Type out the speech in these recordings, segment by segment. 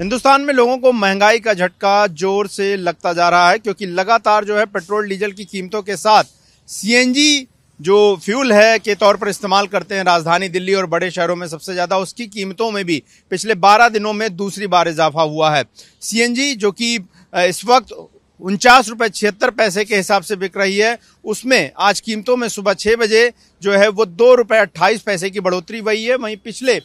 हिंदुस्तान में लोगों को महंगाई का झटका जोर से लगता जा रहा है क्योंकि लगातार जो है पेट्रोल डीजल की कीमतों के साथ सीएनजी जो फ्यूल है के तौर पर इस्तेमाल करते हैं राजधानी दिल्ली और बड़े शहरों में सबसे ज़्यादा उसकी कीमतों में भी पिछले 12 दिनों में दूसरी बार इजाफा हुआ है सीएनजी जो कि इस वक्त उनचास रुपये छिहत्तर पैसे के हिसाब से बिक रही है उसमें आज कीमतों में सुबह छः बजे जो है वो दो रुपये अट्ठाईस पैसे की बढ़ोतरी हुई है वहीं पिछले आ,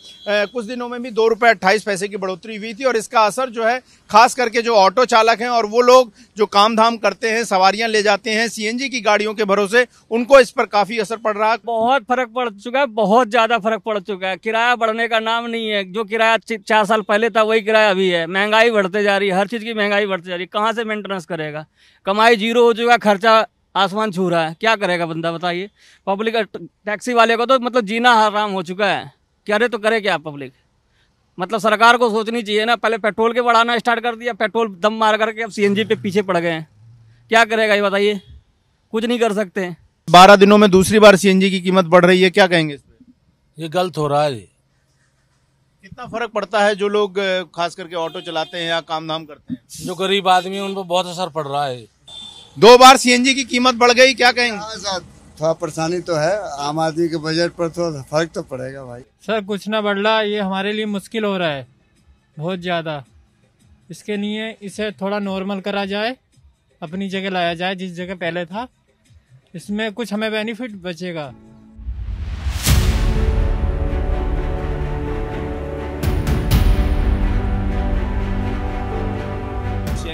कुछ दिनों में भी दो रुपये अट्ठाईस पैसे की बढ़ोतरी हुई थी और इसका असर जो है खास करके जो ऑटो चालक हैं और वो लोग जो काम धाम करते हैं सवारियां ले जाते हैं सीएनजी की गाड़ियों के भरोसे उनको इस पर काफ़ी असर पड़ रहा है बहुत फर्क पड़ चुका है बहुत ज़्यादा फर्क पड़ चुका है किराया बढ़ने का नाम नहीं है जो किराया चार साल पहले था वही किराया अभी है महंगाई बढ़ते जा रही है हर चीज़ की महंगाई बढ़ती जा रही है कहाँ से मेंटेनेंस करेगा कमाई जीरो हो चुका खर्चा आसमान छू रहा है क्या करेगा बंदा बताइए पब्लिक टैक्सी वाले को तो मतलब जीना हराम हो चुका है क्या तो करे क्या पब्लिक मतलब सरकार को सोचनी चाहिए ना पहले पेट्रोल के बढ़ाना स्टार्ट कर दिया पेट्रोल दम मार करके अब सीएनजी पे पीछे पड़ गए हैं क्या करेगा ये बताइए कुछ नहीं कर सकते बारह दिनों में दूसरी बार सीएनजी की कीमत बढ़ रही है क्या कहेंगे इस पर ये गलत हो रहा है कितना फर्क पड़ता है जो लोग खास करके ऑटो चलाते हैं या काम धाम करते हैं जो गरीब आदमी है उन पर बहुत असर पड़ रहा है दो बार सीएनजी की कीमत बढ़ गई क्या कहेंगे हाँ, थोड़ा परेशानी तो है आम आदमी के बजट पर थोड़ा फर्क तो पड़ेगा भाई सर कुछ ना बढ़ला ये हमारे लिए मुश्किल हो रहा है बहुत ज़्यादा इसके लिए इसे थोड़ा नॉर्मल करा जाए अपनी जगह लाया जाए जिस जगह पहले था इसमें कुछ हमें बेनिफिट बचेगा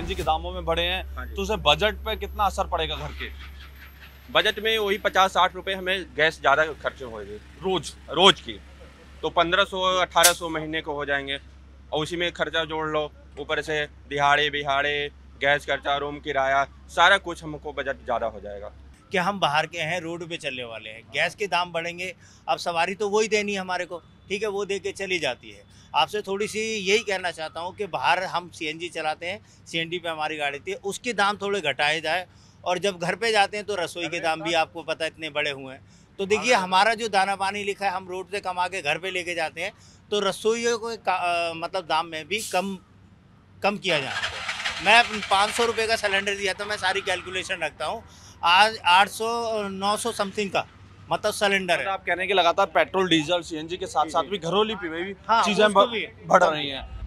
सब्जी के दामों में बढ़े हैं हाँ तो उसे बजट पे कितना असर पड़ेगा घर के बजट में वही पचास साठ रुपए हमें गैस ज़्यादा खर्चे होंगे रोज रोज की तो पंद्रह सौ अठारह सौ महीने को हो जाएंगे और उसी में खर्चा जोड़ लो ऊपर से दिहाड़े बिहाड़े गैस खर्चा रूम किराया सारा कुछ हमको बजट ज़्यादा हो जाएगा कि हम बाहर के हैं रोड पे चलने वाले हैं गैस के दाम बढ़ेंगे अब सवारी तो वही देनी है हमारे को ठीक है वो दे के चली जाती है आपसे थोड़ी सी यही कहना चाहता हूँ कि बाहर हम सीएनजी चलाते हैं सीएनजी पे हमारी गाड़ी थी उसके दाम थोड़े घटाए जाए और जब घर पे जाते हैं तो रसोई के दाम भी आपको पता इतने बड़े हुए हैं तो देखिए हाँ, हमारा हाँ। जो दाना पानी लिखा है हम रोड से कमा के घर पे लेके जाते हैं तो रसोइयों को मतलब दाम में भी कम कम किया जाए मैं पाँच सौ रुपये का सिलेंडर दिया था मैं सारी कैलकुलेशन रखता हूँ आज 800 900 समथिंग का मतलब सिलेंडर है मतलब आप कहने के लगातार पेट्रोल डीजल सीएनजी के साथ साथ भी घरोली पे भी हाँ, चीजें बढ़ रही हैं